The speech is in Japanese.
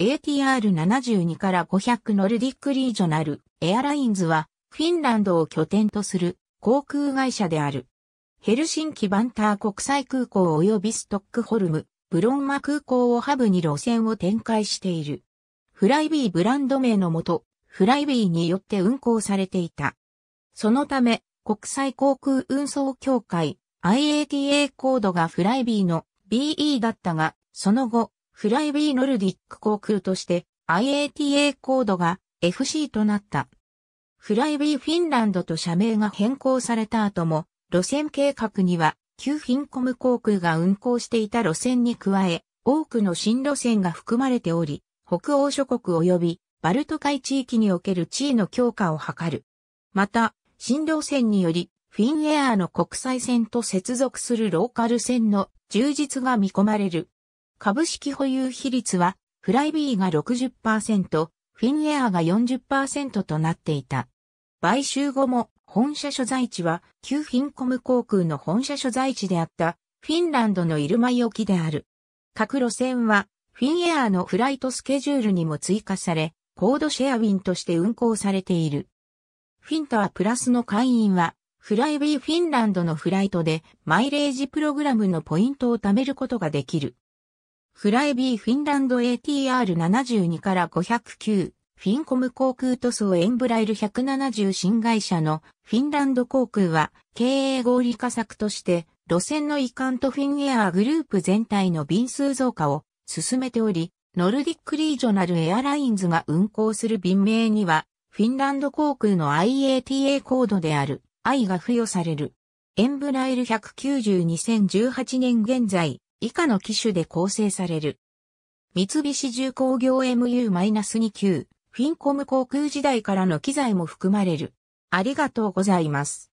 ATR72 から500ノルディックリージョナルエアラインズはフィンランドを拠点とする航空会社である。ヘルシンキバンター国際空港及びストックホルム、ブロンマ空港をハブに路線を展開している。フライビーブランド名のもと、フライビーによって運航されていた。そのため、国際航空運送協会 IATA コードがフライビーの BE だったが、その後、フライビーノルディック航空として IATA コードが FC となった。フライビーフィンランドと社名が変更された後も、路線計画には、旧フィンコム航空が運航していた路線に加え、多くの新路線が含まれており、北欧諸国及びバルト海地域における地位の強化を図る。また、新路線により、フィンエアーの国際線と接続するローカル線の充実が見込まれる。株式保有比率は、フライビーが60%、フィンエアが40%となっていた。買収後も本社所在地は旧フィンコム航空の本社所在地であったフィンランドのイルマイ沖である。各路線はフィンエアのフライトスケジュールにも追加され、コードシェアウィンとして運行されている。フィンタープラスの会員は、フライビーフィンランドのフライトでマイレージプログラムのポイントを貯めることができる。フライビーフィンランド ATR72 から509、フィンコム航空塗装エンブライル170新会社のフィンランド航空は経営合理化策として路線の移管とフィンエアグループ全体の便数増加を進めており、ノルディックリージョナルエアラインズが運航する便名には、フィンランド航空の IATA コードである I が付与される。エンブライル190 2018年現在、以下の機種で構成される。三菱重工業 MU-2 級、フィンコム航空時代からの機材も含まれる。ありがとうございます。